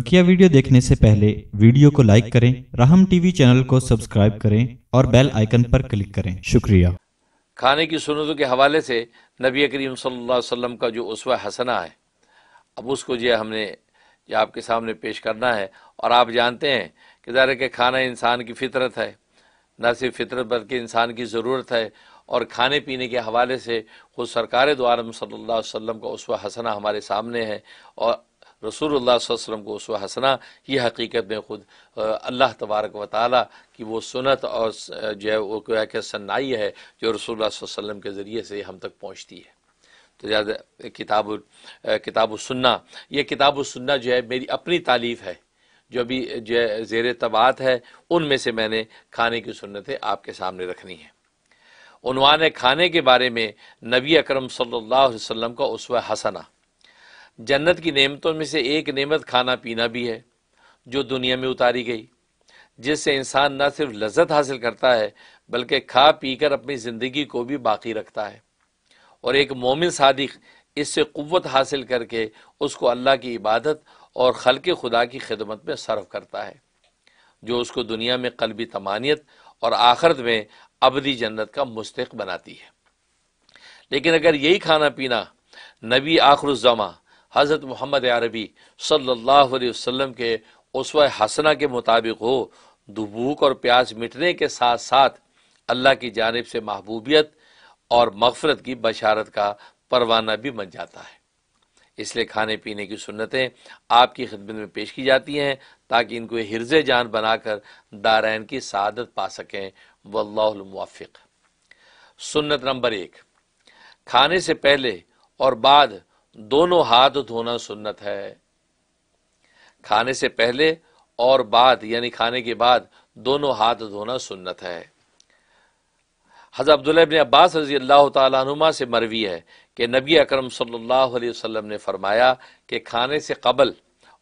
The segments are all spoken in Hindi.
बकिया वीडियो देखने से पहले वीडियो को लाइक करें राहम टीवी चैनल को सब्सक्राइब करें और बेल आइकन पर क्लिक करें शुक्रिया खाने की सुनतों के हवाले से नबी करीम सल्लल्लाहु अलैहि वसल्लम का जो उसवा हसना है अब उसको जो हमने जो आपके सामने पेश करना है और आप जानते हैं कि ज़ाहिर के खाना इंसान की फितरत है न सिर्फ फितरत बल्कि इंसान की ज़रूरत है और खाने पीने के हवाले से खुद सरकार द्वारा सल्ला वसम का उसवा हसना हमारे सामने है और रसूल वसल्लम को उसवा हसना ये हकीकत में ख़ुद अल्लाह तबारक व ताली की वो सुनत और जो है वो क्या क्या सन्नाई है जो रसूल वसम के ज़रिए से हम तक पहुँचती है तो ज़्यादा किताब किताब सुन्ना ये किताब सुन्ना जो है मेरी अपनी तालीफ़ है जो अभी जो है जेर तबात है उनमें से मैंने खाने की सुन्नतें आपके सामने रखनी है उनवान खाने के बारे में नबी अकरम सल्लल्लाहु अलैहि वसल्लम का उसवा हसना जन्नत की नेमतों में से एक नेमत खाना पीना भी है जो दुनिया में उतारी गई जिससे इंसान न सिर्फ लज्जत हासिल करता है बल्कि खा पी कर अपनी ज़िंदगी को भी बाकी रखता है और एक मोमिन सादिक इससे क़वत हासिल करके उसको अल्लाह की इबादत और खल के खुदा की खिदमत में सर्व करता है जो उसको दुनिया में कलबी तमानियत और आखरत में अबदी जन्नत का मुस्तक बनाती है लेकिन अगर यही खाना पीना नबी आखरुजमा हज़रत मोहम्मद अरबी सल्लल्लाहु अलैहि वसल्लम के उसवा हसना के मुताबिक हो भूख और प्यास मिटने के साथ साथ अल्लाह की जानब से महबूबियत और मफरत की बशारत का परवाना भी बन जाता है इसलिए खाने पीने की सुन्नतें आपकी खिदमत में पेश की जाती हैं ताकि इनको हिरज जान बनाकर दारैन की सदत पा सकें वल्लाफ़िक सुन्नत नंबर एक खाने से पहले और बाद दोनों हाथ धोना सुन्नत है खाने से पहले और बाद यानी खाने के बाद दोनों हाथ धोना सुन्नत है हज़रत अब्दुल्ला इब्न अब्बास रजी अल्लाह तुमा से मरवी है कि नबी अकरम सल्लल्लाहु अलैहि वसल्लम ने फरमाया कि खाने से कबल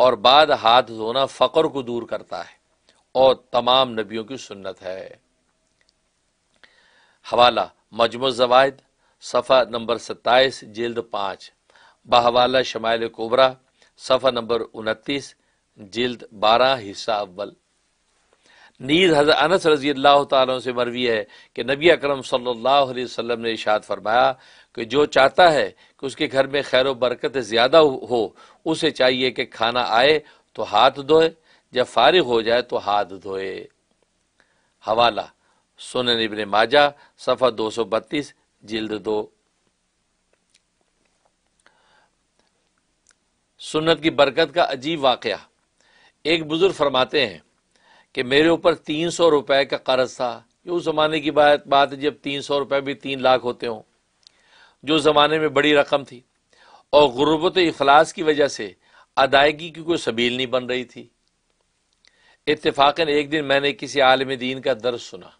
और बाद हाथ धोना फ़कर को दूर करता है और तमाम नबियों की सुन्नत है हवाला मजमु जवायद सफ़ा नंबर सत्ताईस जल्द पाँच बहवाला शमायल कोबरा सफ़ा नंबर उनतीस जिल्द बारह हिस्सा अव्वल नीज हज़र अनस रजी अल्लाह से मरवी है कि नबी अकरम सल्लल्लाहु अलैहि वसल्लम ने इशाद फरमाया कि जो चाहता है कि उसके घर में खैर बरकत ज़्यादा हो उसे चाहिए कि खाना आए तो हाथ धोए जब फारिग हो जाए तो हाथ धोए हवाला सुन इबन माजा सफ़ा दो सौ बत्तीस जिल्द दो सुन्नत की बरकत का अजीब वाक़ एक बुज़ुर्ग फरमाते हैं कि मेरे ऊपर तीन सौ रुपए का कर्ज़ था जो उस ज़माने की बात बात है जब तीन सौ रुपए भी तीन लाख होते हों जो ज़माने में बड़ी रकम थी और गुरबत अखलास की वजह से अदायगी की कोई सबील नहीं बन रही थी इतफाक़न एक दिन मैंने किसी आलम दीन का दर्ज सुना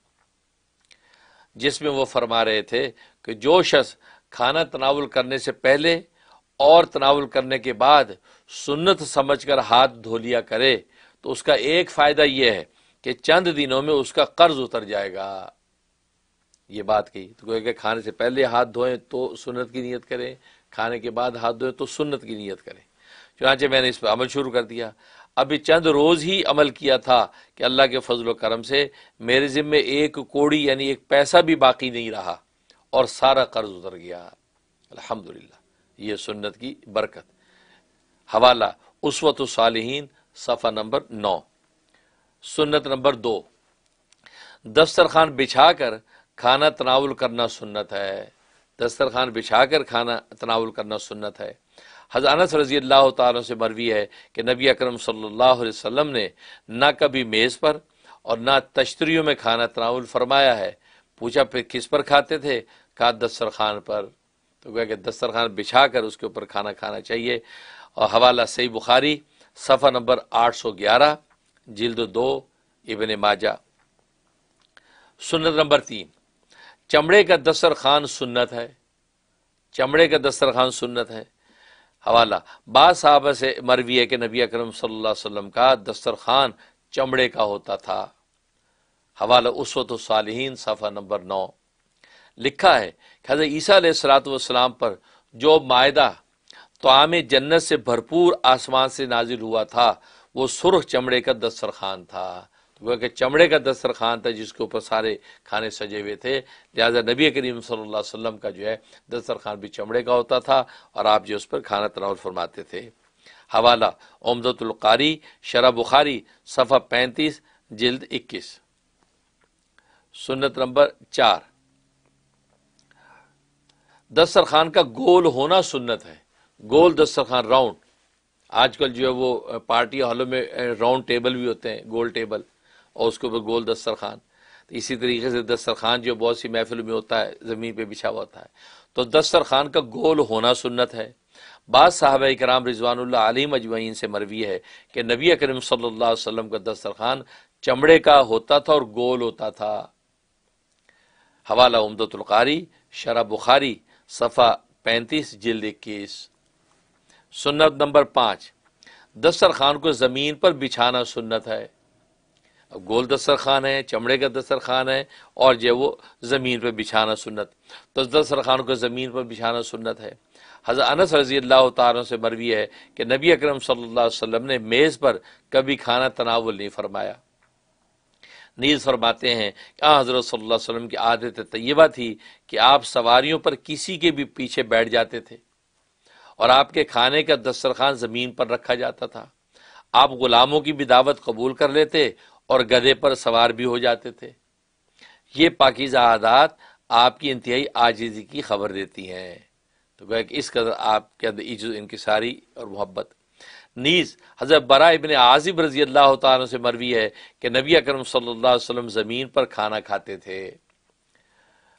जिसमें वो फरमा रहे थे कि जो शख्स खाना तनावल करने से पहले और तनावल करने के बाद सुन्नत समझकर हाथ धो लिया करे तो उसका एक फ़ायदा यह है कि चंद दिनों में उसका कर्ज उतर जाएगा ये बात कही तो कह खाने से पहले हाथ धोएं तो सुन्नत की नीयत करें खाने के बाद हाथ धोएं तो सुन्नत की नीयत करें चुनाचे मैंने इस पर अमल शुरू कर दिया अभी चंद रोज़ ही अमल किया था कि अल्लाह के फजल करम से मेरे ज़िम्मे एक कोड़ी यानी एक पैसा भी बाकी नहीं रहा और सारा कर्ज उतर गया अलहमदुल्ला ये सुन्नत की बरकत हवाला उसवत सालहीन सफ़ा नंबर नौ सुन्नत नंबर दो खान बिछा कर खाना तनावल करना सुन्नत है दस्तर खान बिछा कर खाना तनावल करना सुन्नत है हजानस रजी अल्लाह तारों से मरवी है कि नबी अकरम सल्लल्लाहु अलैहि ने ना कभी मेज़ पर और ना तश्तरीों में खाना तनावल फरमाया है पूछा फिर किस पर खाते थे कहा दस्तर खान पर तो गया कि दस्तरखान बिछा कर उसके ऊपर खाना खाना चाहिए और हवाला सही बुखारी सफ़ा नंबर आठ सौ ग्यारह जिल्द दो इबन माजा सुन्नत नंबर तीन चमड़े का दस्तरखान सुन्नत है चमड़े का दस्तरखान सुन्नत है हवाला बाद साहब से मरवी है कि नबी अकरम सल्लल्लाहु अलैहि वसल्लम का दस्तरखान चमड़े का होता था हवाला वत तो सालहीन सफ़ा नंबर नौ लिखा है हज़र ईसीसलातम पर जो मायदा तोाम जन्नत से भरपूर आसमान से नाजिल हुआ था वो सुरख चमड़े का दस्तर ख़ान था तो कि चमड़े का दस्तर खान था जिसके ऊपर सारे खाने सजे हुए थे लिहाजा नबी करीम सल्लल्लाहु वसम का जो है दस्तर ख़ान भी चमड़े का होता था और आप जो उस पर खाना तनाव फरमाते थे हवाला उमदतुल्कारी शरा बुखारी सफ़ा पैंतीस जल्द इक्कीस सुन्नत नंबर चार दस्तरखान का गोल होना सुन्नत है गोल दस्तरखान राउंड आजकल जो है वो पार्टी हॉलों में राउंड टेबल भी होते हैं गोल टेबल और उसके ऊपर गोल दस्तरखान तो इसी तरीके से दस्तरखान जो बहुत सी महफिल में होता है ज़मीन पर बिछा हुआ होता है तो दस्तरखान का गोल होना सुन्नत है बाद साहब कराम रिजवान आलिम अजमैन से मरवी है कि नबी करीम सल्ला वसम का दस्तरखान चमड़े का होता था और गोल होता था हवाला उमदतुल्कारी शराब बुखारी सफ़ा पैंतीस जिल्द इक्कीस सुन्नत नंबर पाँच दस्तरखान को ज़मीन पर बिछाना सुन्नत है अब गोल दस्तरखान है चमड़े का दस्तरखान है और जो वो ज़मीन पर बिछाना सुन्नत तो दस्तरखान को ज़मीन पर बिछाना सुन्नत है हज़र अनस रजी अल्लाह तारों से मरवी है कि नबी अकरम सल्लल्लाहु अलैहि वसल्लम ने मेज़ पर कभी खाना तनावुल नहीं फरमाया नीज़ फरमाते हैं क्या हज़रत सल्लल्लाहु अलैहि वसल्लम की आदत तय्यबा थी कि आप सवारियों पर किसी के भी पीछे बैठ जाते थे और आपके खाने का दस्तरखान ज़मीन पर रखा जाता था आप ग़ुलामों की भी दावत कबूल कर लेते और गधे पर सवार भी हो जाते थे ये पाकिज़ा आदात आपकी इंतहाई आजिज़ी की खबर देती हैं तो गया कि इस कदर आपके अंदर ईज इनकी सारी और मोहब्बत नीज़ हज़रत बरा इबन आज़िब रज़ी अल्लाह से मरवी है कि नबी अकरम सल्लाम ज़मीन पर खाना खाते थे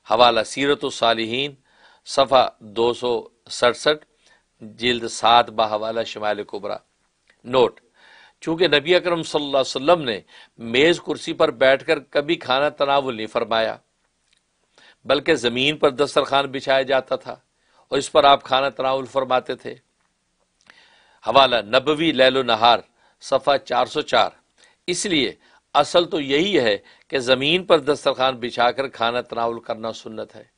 हवाला सीरत सालहीन सफ़ा दो सौ सड़सठ जल्द सात बवाला शमाल कुबरा नोट चूंकि नबी अकरम सल्लाम ने मेज़ कुर्सी पर बैठ कर कभी खाना तनावल नहीं फरमाया बल्कि ज़मीन पर दस्तरखान बिछाया जाता था और इस पर आप खाना तनावल फरमाते थे हवाला नबवी लैलो नहार सफ़ा चार सौ चार इसलिए असल तो यही है कि ज़मीन पर दस्तरखान बिछा कर खाना तनावल करना सुन्नत है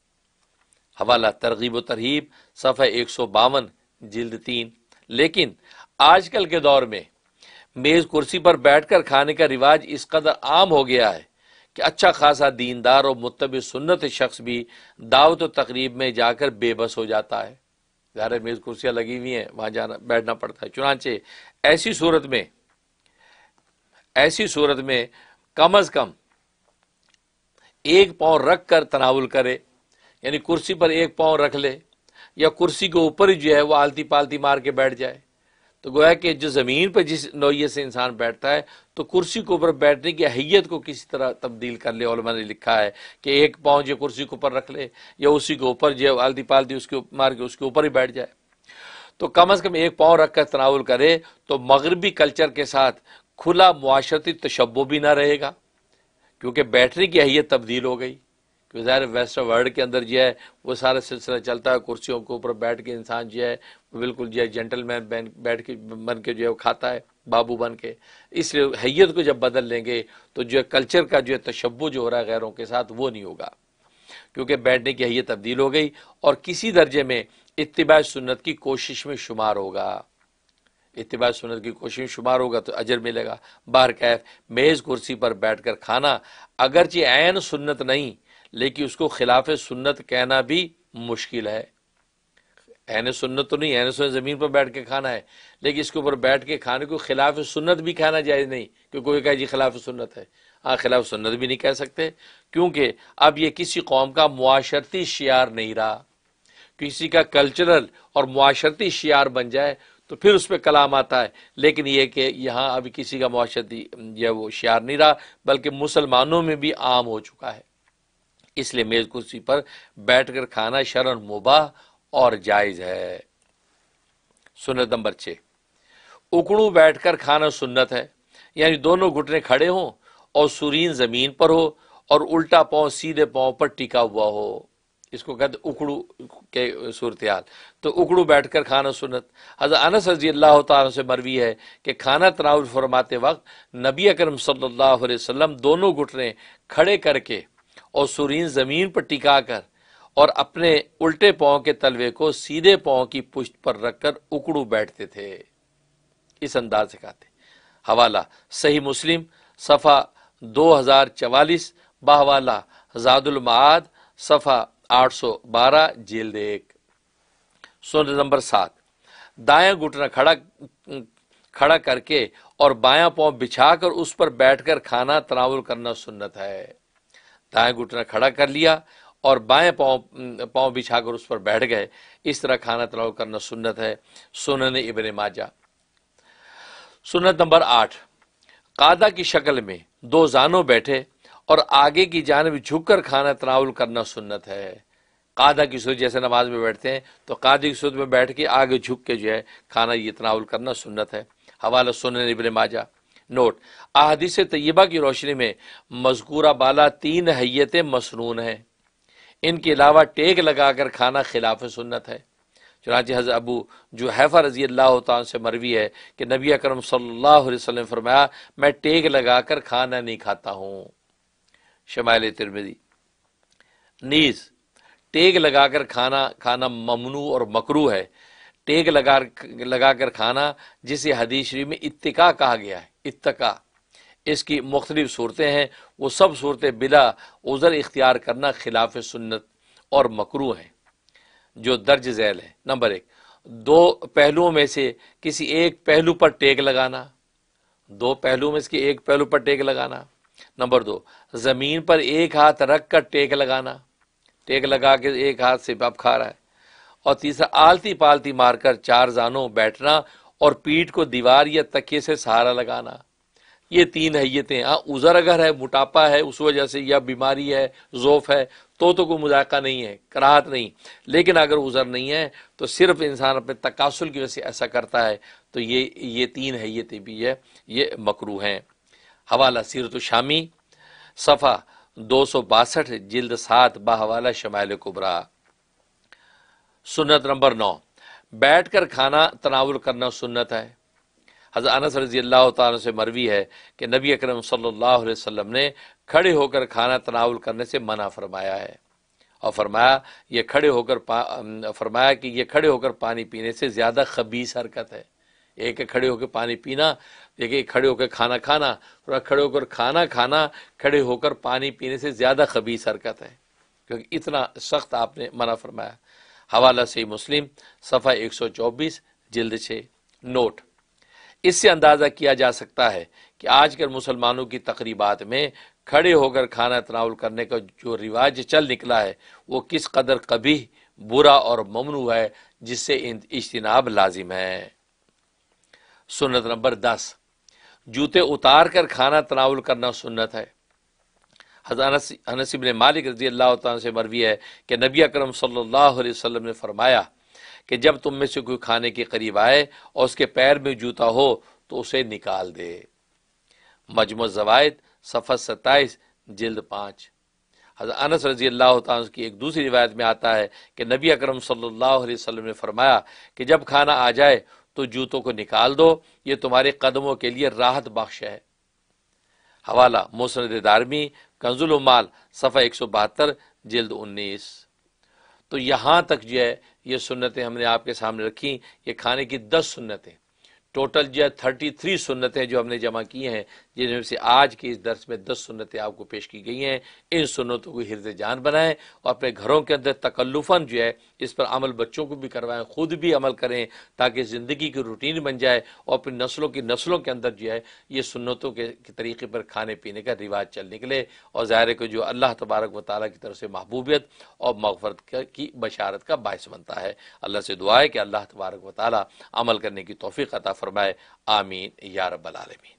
हवाला तरगीब तरहीब सफ़ा एक सौ बावन जल्द तीन लेकिन आजकल के दौर में मेज़ कुर्सी पर बैठ कर खाने का रिवाज इस कदर आम हो गया है कि अच्छा खासा दीनदार और मतब सुन्नत शख्स भी दावत तकरीब में जाकर बेबस हो जाता है ज़ाहिर मेज़ कुर्सियाँ लगी हुई हैं वहाँ जाना बैठना पड़ता है चुनाचे ऐसी सूरत में ऐसी सूरत में कम अज़ कम एक पाँव रख कर तनावल करे यानी कुर्सी पर एक पाँव रख ले या कुर्सी के ऊपर ही जो है वो आलती पालती मार के बैठ जाए तो गोया कि जो ज़मीन पर जिस नोयत से इंसान बैठता है तो कुर्सी के ऊपर बैठने की अहियत को किसी तरह तब्दील कर ले ने लिखा है कि एक पाँव जो कुर्सी के ऊपर रख ले या उसी के ऊपर जो आलती पालती उसके मार के उसके ऊपर ही बैठ जाए तो कम अज़ कम एक पाँव रख कर तनावल करे तो मगरबी कल्चर के साथ खुला मुआरती तशबो भी ना रहेगा क्योंकि बैठने की अहियत तब्दील हो गई कि ज़ाहिर वेस्टर्न वर्ल्ड के अंदर जो है वो सारा सिलसिला चलता है कुर्सियों के ऊपर बैठ के इंसान जो है बिल्कुल जो है जेंटलमैन बैठ के बन के जो है वो खाता है बाबू बन के इसलिए हैयत को जब बदल लेंगे तो जो है कल्चर का जो है तशब जो हो रहा है गैरों के साथ वो नहीं होगा क्योंकि बैठने की हैयत तब्दील हो गई और किसी दर्जे में इतबा सुन्नत की कोशिश में शुमार होगा इतबा सुनत की कोशिश में शुमार होगा तो अजर मिलेगा बाहर कैफ मेज़ कुर्सी पर बैठ कर खाना अगरचे आन सुन्नत नहीं लेकिन उसको खिलाफ सुन्नत कहना भी मुश्किल है एन सुन्नत तो नहीं एन सुन्नत ज़मीन पर बैठ के खाना है लेकिन इसके ऊपर बैठ के खाने को खिलाफ सुन्नत भी खाना जायज़ नहीं क्योंकि कोई कहे जी खिलाफ सुन्नत है हाँ खिलाफ सुन्नत भी नहीं कह सकते क्योंकि अब ये किसी कौम का मुआशरती शियार नहीं रहा किसी का कल्चरल और मुआशरती शियार बन जाए तो फिर उस पर कलाम आता है लेकिन ये कि यहाँ अभी किसी का मुआशरती यह वो शियार नहीं रहा बल्कि मुसलमानों में भी आम हो चुका है इसलिए मेज कुर्सी पर बैठकर खाना शरण मुबाह और जायज है सुन्नत नंबर छः उकड़ू बैठकर खाना सुन्नत है यानी दोनों घुटने खड़े हों और सुरीन ज़मीन पर हो और उल्टा पाँव सीधे पांव पर टिका हुआ हो इसको कहते उकड़ू के सूरत तो उकड़ू बैठ कर खाना सुनत हज़र अनस रजी अल्लाह से मरवी है कि खाना तनाउल फरमाते वक्त नबी अकरम सल्लल्लाहु अलैहि वसल्लम दोनों घुटने खड़े करके और सुरीन ज़मीन पर टिका कर और अपने उल्टे पांव के तलवे को सीधे पांव की पुश्त पर रखकर उकड़ू बैठते थे इस अंदाज से कहते हवाला सही मुस्लिम सफ़ा दो हज़ार चवालीस बहवाला जादुलमाद सफ़ा आठ सौ बारह जेल देख सुन नंबर सात दाया घुटना खड़ा खड़ा करके और बायां पाँव बिछाकर उस पर बैठकर खाना तनावल करना सुन्नत है दाएं घुटना खड़ा कर लिया और बाएं पाँव पाँव बिछाकर उस पर बैठ गए इस तरह खाना तलाव करना सुन्नत है ने इबन माजा सुन्नत नंबर आठ कादा की शक्ल में दो जानों बैठे और आगे की जानब झुककर खाना तनावल करना सुन्नत है कादा की सूरत जैसे नमाज में बैठते हैं तो कादे की सूरत में बैठ के आगे झुक के जो है खाना ये तनावल करना सुन्नत है हवाला सुन इबन माजा नोट अहदीस तयबा की रोशनी में मजकूरा बाला तीन हैत मसनून हैं इनके अलावा टेक लगा कर खाना खिलाफ सुन्नत है चुनाच हज़ अबू जो हैफ़ा रजी अल्लाह तन से मरवी है कि नबी अकरम सल्लल्लाहु अलैहि वसल्लम फरमाया मैं टेक लगा कर खाना नहीं खाता हूँ शमाल तिरमिदी नीज़ टेक लगा कर खाना खाना ममनू और मकरू है टेक लगा लगा कर खाना जिसे हदीस शरीफ में इतका कहा गया है इतका इसकी मुख्तलिफ सूरतें हैं वो सब सूरतें बिला उज़र इख्तियार करना खिलाफ सुन्नत और मकरू हैं जो दर्ज झैल है नंबर एक दो पहलुओं में से किसी एक पहलू पर टेक लगाना दो पहलुओं में इसके एक पहलू पर टेक लगाना नंबर दो ज़मीन पर एक हाथ रख कर टेक लगाना टेक लगा के एक हाथ से आप खा रहा है और तीसरा आलती पालती मारकर चार जानों बैठना और पीठ को दीवार या तकिए से सहारा लगाना ये तीन हैतें हाँ उज़र अगर है मोटापा है उस वजह से या बीमारी है जोफ है तो तो कोई मुजायका नहीं है कराहत नहीं लेकिन अगर उज़र नहीं है तो सिर्फ इंसान अपने तकासुल की वजह से ऐसा करता है तो ये ये तीन हैतें भी है ये मकरू हैं हवाला सीरत शामी सफ़ा दो सौ बासठ जिल्द सात बाहवाला शमाल कुबरा सुन्नत नंबर नौ बैठ कर खाना तनावुल करना सुन्नत है हजरत अनस रजी अल्लाह तन से मरवी है कि नबी अकरम सल्लल्लाहु अलैहि वसल्लम ने खड़े होकर खाना तनावुल करने से मना फरमाया है और फरमाया ये खड़े होकर फरमाया कि ये खड़े होकर पानी पीने से ज़्यादा खबीस हरकत है एक खड़े होकर पानी पीना एक खड़े होकर खाना खाना और खड़े होकर खाना खाना खड़े होकर पानी पीने से ज़्यादा खबीस हरकत है क्योंकि इतना सख्त आपने मना फरमाया हवाला सही मुस्लिम सफ़ा एक सौ चौबीस जल्द छः नोट इससे अंदाज़ा किया जा सकता है कि आजकल मुसलमानों की तकरीबात में खड़े होकर खाना तनावल करने का जो रिवाज चल निकला है वो किस कदर कभी बुरा और ममनू है जिससे इजतनाब लाजिम है सुन्नत नंबर दस जूते उतार कर खाना तनावल करना सुन्नत है हजरत ने मालिक रजी अल्लाह से मरवी है कि नबी अक्रम सल्लाम ने फरमाया कि जब तुम में से कोई खाने के करीब आए और उसके पैर में जूता हो तो उसे निकाल दे मजमु जवायद सफ़र सत्ताईस जल्द पाँच अनस रजी अल्लाह की एक दूसरी रिवायत में आता है कि नबी अकरम सल्लल्लाहु अलैहि वसल्लम ने फरमाया कि जब खाना आ जाए तो जूतों को निकाल दो ये तुम्हारे कदमों के लिए राहत बख्श है हवाला मोसन दारमी माल सफ़ा एक सौ बहत्तर जल्द उन्नीस तो यहाँ तक जो है ये सुन्नतें हमने आपके सामने रखी ये खाने की दस सुन्नतें टोटल जो है थर्टी थ्री सुन्नतें जो हमने जमा की हैं जिनमें से आज के इस दर्श में दस सुन्नतें आपको पेश की गई हैं इन सुन्नतों को हृदय जान बनाएं और अपने घरों के अंदर तकल्लुफन जो है इस पर अमल बच्चों को भी करवाएं खुद भी अमल करें ताकि ज़िंदगी की रूटीन बन जाए और अपनी नस्लों की नस्लों के अंदर जो है ये सुन्नतों के तरीके पर खाने पीने का रिवाज चल निकले और ज़ाहिर को जो अल्लाह तबारक व ताली की तरफ से महबूबियत और मगफरत की बशारत का बायस बनता है अल्लाह से दुआ है कि अल्लाह तबारक व ताली अमल करने की तोफ़ी अता फ़रमाए आमीन या रबालमीन